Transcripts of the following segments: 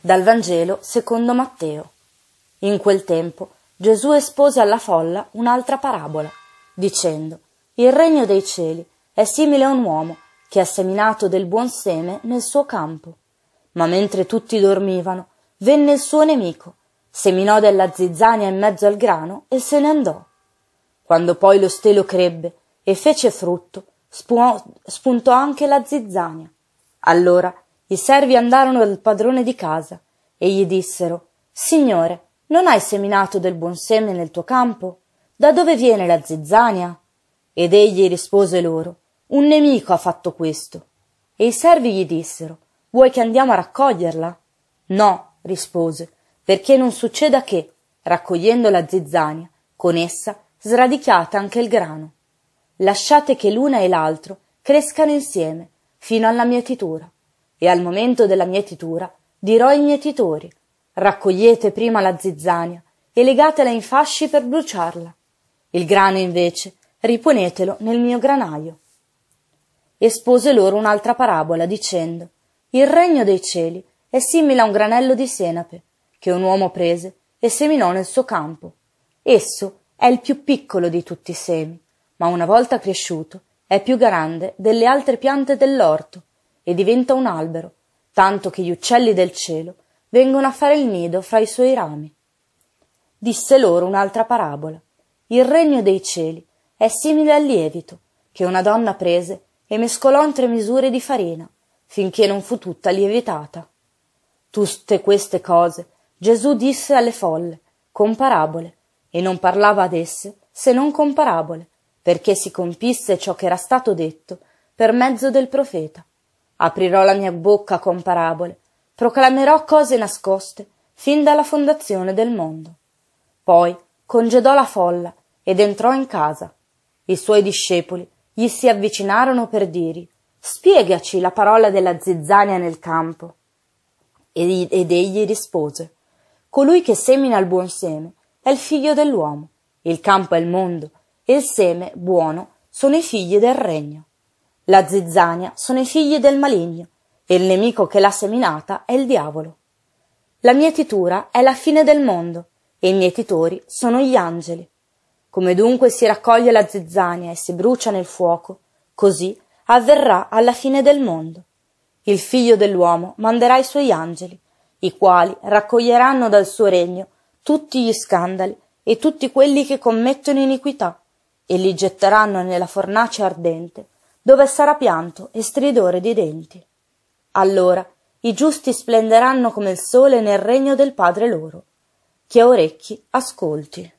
Dal Vangelo secondo Matteo. In quel tempo Gesù espose alla folla un'altra parabola, dicendo Il regno dei cieli è simile a un uomo che ha seminato del buon seme nel suo campo. Ma mentre tutti dormivano, venne il suo nemico, seminò della zizzania in mezzo al grano e se ne andò. Quando poi lo stelo crebbe e fece frutto, spuò, spuntò anche la zizzania. Allora i servi andarono dal padrone di casa e gli dissero Signore, non hai seminato del buon seme nel tuo campo? Da dove viene la zizzania? Ed egli rispose loro Un nemico ha fatto questo. E i servi gli dissero Vuoi che andiamo a raccoglierla? No, rispose, perché non succeda che, raccogliendo la zizzania, con essa sradicata anche il grano. Lasciate che l'una e l'altro crescano insieme fino alla mietitura. E al momento della mietitura dirò ai mietitori: raccogliete prima la zizzania e legatela in fasci per bruciarla. Il grano invece riponetelo nel mio granaio. Espose loro un'altra parabola dicendo: Il regno dei cieli è simile a un granello di senape che un uomo prese e seminò nel suo campo. Esso è il più piccolo di tutti i semi, ma una volta cresciuto è più grande delle altre piante dell'orto e diventa un albero, tanto che gli uccelli del cielo vengono a fare il nido fra i suoi rami. Disse loro un'altra parabola. Il regno dei cieli è simile al lievito che una donna prese e mescolò in tre misure di farina, finché non fu tutta lievitata. Tutte queste cose Gesù disse alle folle, con parabole, e non parlava ad esse se non con parabole, perché si compisse ciò che era stato detto per mezzo del profeta. Aprirò la mia bocca con parabole, proclamerò cose nascoste fin dalla fondazione del mondo. Poi congedò la folla ed entrò in casa. I suoi discepoli gli si avvicinarono per dirgli Spiegaci la parola della zizzania nel campo. Ed egli rispose Colui che semina il buon seme è il figlio dell'uomo, il campo è il mondo, e il seme buono sono i figli del regno. La zizzania sono i figli del maligno, e il nemico che l'ha seminata è il diavolo. La mietitura è la fine del mondo, e i mietitori sono gli angeli. Come dunque si raccoglie la zizzania e si brucia nel fuoco, così avverrà alla fine del mondo. Il figlio dell'uomo manderà i suoi angeli, i quali raccoglieranno dal suo regno tutti gli scandali e tutti quelli che commettono iniquità, e li getteranno nella fornace ardente, dove sarà pianto e stridore di denti. Allora i giusti splenderanno come il sole nel regno del Padre loro. Chi ha orecchi, ascolti.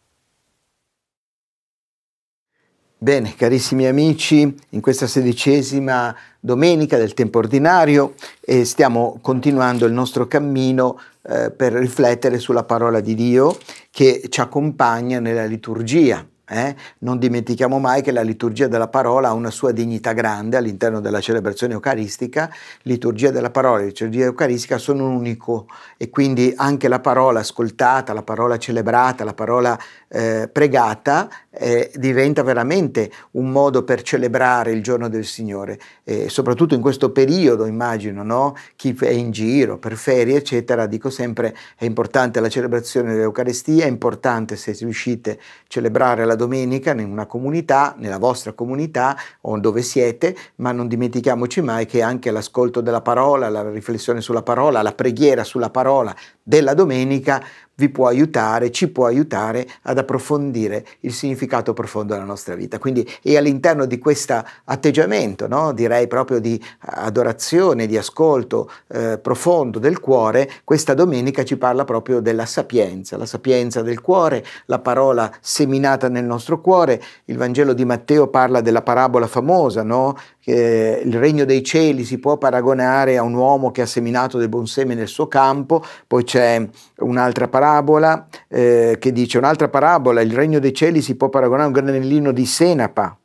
Bene, carissimi amici, in questa sedicesima domenica del tempo ordinario eh, stiamo continuando il nostro cammino eh, per riflettere sulla parola di Dio che ci accompagna nella liturgia. Eh? Non dimentichiamo mai che la liturgia della parola ha una sua dignità grande all'interno della celebrazione eucaristica. Liturgia della parola e liturgia eucaristica sono un unico e quindi anche la parola ascoltata, la parola celebrata, la parola eh, pregata eh, diventa veramente un modo per celebrare il giorno del Signore, eh, soprattutto in questo periodo immagino, no? chi è in giro per ferie eccetera, dico sempre è importante la celebrazione dell'Eucaristia, è importante se riuscite a celebrare la domenica in una comunità, nella vostra comunità o dove siete, ma non dimentichiamoci mai che anche l'ascolto della parola, la riflessione sulla parola, la preghiera sulla parola della domenica vi può aiutare, ci può aiutare ad approfondire il significato profondo della nostra vita. Quindi è all'interno di questo atteggiamento, no? direi proprio di adorazione, di ascolto eh, profondo del cuore, questa domenica ci parla proprio della sapienza, la sapienza del cuore, la parola seminata nel nostro cuore. Il Vangelo di Matteo parla della parabola famosa, no? che il regno dei cieli si può paragonare a un uomo che ha seminato del buon seme nel suo campo, poi c'è un'altra parabola parabola eh, che dice un'altra parabola, il regno dei cieli si può paragonare a un granellino di senapa,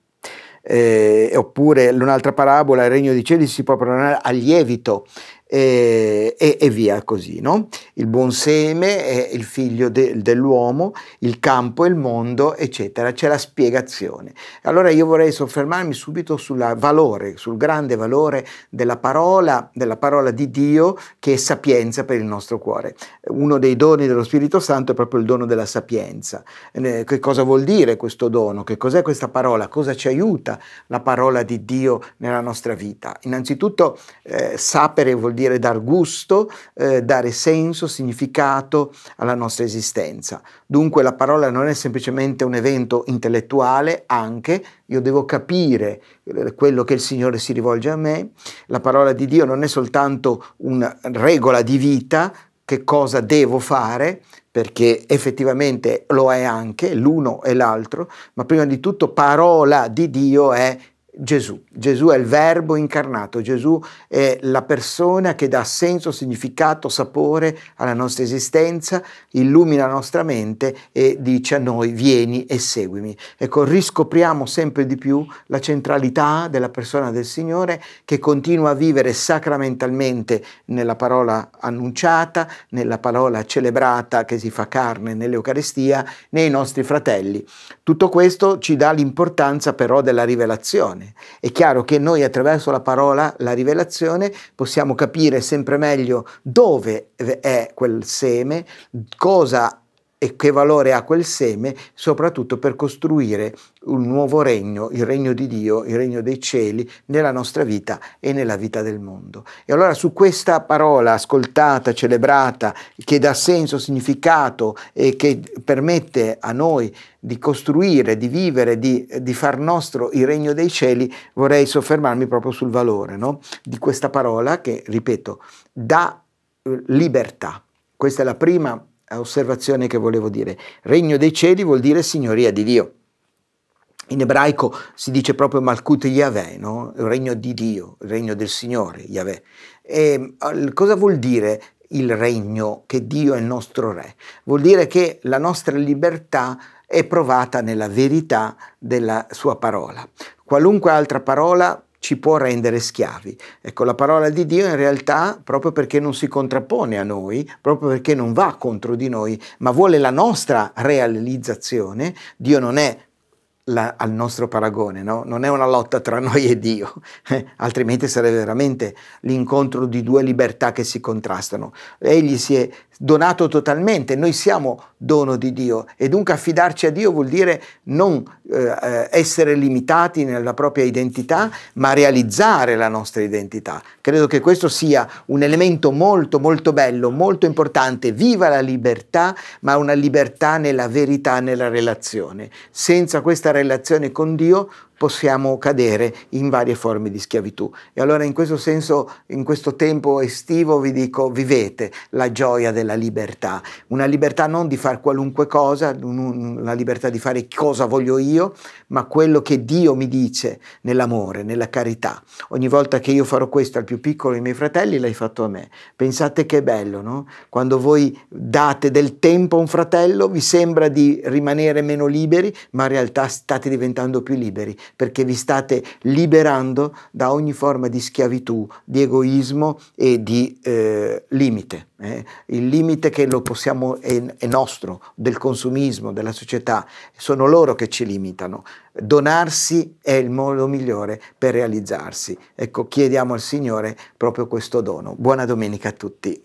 eh, oppure un'altra parabola, il regno dei cieli si può paragonare al lievito e, e, e, via così. No? Il buon seme è il figlio de, dell'uomo, il campo è il mondo, eccetera. C'è la spiegazione. Allora io vorrei soffermarmi subito sul valore, sul grande valore della parola, della parola di Dio che è sapienza per il nostro cuore. Uno dei doni dello Spirito Santo è proprio il dono della sapienza. Che cosa vuol dire questo dono? Che cos'è questa parola? Cosa ci aiuta la parola di Dio nella nostra vita? Innanzitutto eh, sapere vuol dire dire dar gusto, eh, dare senso, significato alla nostra esistenza. Dunque la parola non è semplicemente un evento intellettuale, anche io devo capire eh, quello che il Signore si rivolge a me. La parola di Dio non è soltanto una regola di vita, che cosa devo fare, perché effettivamente lo è anche l'uno e l'altro, ma prima di tutto parola di Dio è Gesù. Gesù è il verbo incarnato, Gesù è la persona che dà senso, significato, sapore alla nostra esistenza, illumina la nostra mente e dice a noi vieni e seguimi. Ecco, riscopriamo sempre di più la centralità della persona del Signore che continua a vivere sacramentalmente nella parola annunciata, nella parola celebrata che si fa carne nell'Eucarestia, nei nostri fratelli. Tutto questo ci dà l'importanza però della rivelazione rivelazione. È chiaro che noi attraverso la parola, la rivelazione, possiamo capire sempre meglio dove è quel seme, cosa e che valore ha quel seme, soprattutto per costruire un nuovo regno, il regno di Dio, il regno dei cieli, nella nostra vita e nella vita del mondo. E allora su questa parola ascoltata, celebrata, che dà senso, significato e che permette a noi di costruire, di vivere, di, di far nostro il regno dei cieli, vorrei soffermarmi proprio sul valore no? di questa parola che, ripeto, dà eh, libertà. Questa è la prima osservazione che volevo dire. Regno dei cieli vuol dire signoria di Dio. In ebraico si dice proprio Malkut Yahweh, no? il regno di Dio, il regno del Signore, Yahweh. E, cosa vuol dire il regno, che Dio è il nostro Re? Vuol dire che la nostra libertà è provata nella verità della sua parola. Qualunque altra parola ci può rendere schiavi. Ecco, la parola di Dio in realtà, proprio perché non si contrappone a noi, proprio perché non va contro di noi, ma vuole la nostra realizzazione, Dio non è la, al nostro paragone, no? non è una lotta tra noi e Dio, eh, altrimenti sarebbe veramente l'incontro di due libertà che si contrastano. Egli si è donato totalmente, noi siamo dono di Dio e dunque affidarci a Dio vuol dire non eh, eh, essere limitati nella propria identità, ma realizzare la nostra identità. Credo che questo sia un elemento molto molto bello, molto importante. Viva la libertà, ma una libertà nella verità, nella relazione. Senza questa relazione, relazione con Dio possiamo cadere in varie forme di schiavitù. E allora in questo senso, in questo tempo estivo vi dico, vivete la gioia della libertà, una libertà non di fare qualunque cosa, la libertà di fare cosa voglio io, ma quello che Dio mi dice nell'amore, nella carità. Ogni volta che io farò questo al più piccolo dei miei fratelli, l'hai fatto a me. Pensate che bello, no? Quando voi date del tempo a un fratello, vi sembra di rimanere meno liberi, ma in realtà state diventando più liberi perché vi state liberando da ogni forma di schiavitù, di egoismo e di eh, limite. Eh? Il limite che lo possiamo, è, è nostro, del consumismo, della società, sono loro che ci limitano. Donarsi è il modo migliore per realizzarsi. Ecco, chiediamo al Signore proprio questo dono. Buona domenica a tutti.